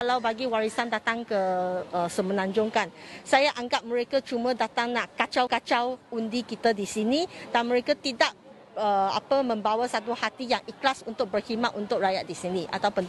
Kalau bagi warisan datang ke uh, Semenanjung kan, saya anggap mereka cuma datang nak kacau-kacau undi kita di sini dan mereka tidak uh, apa membawa satu hati yang ikhlas untuk berkhidmat untuk rakyat di sini atau penduduk.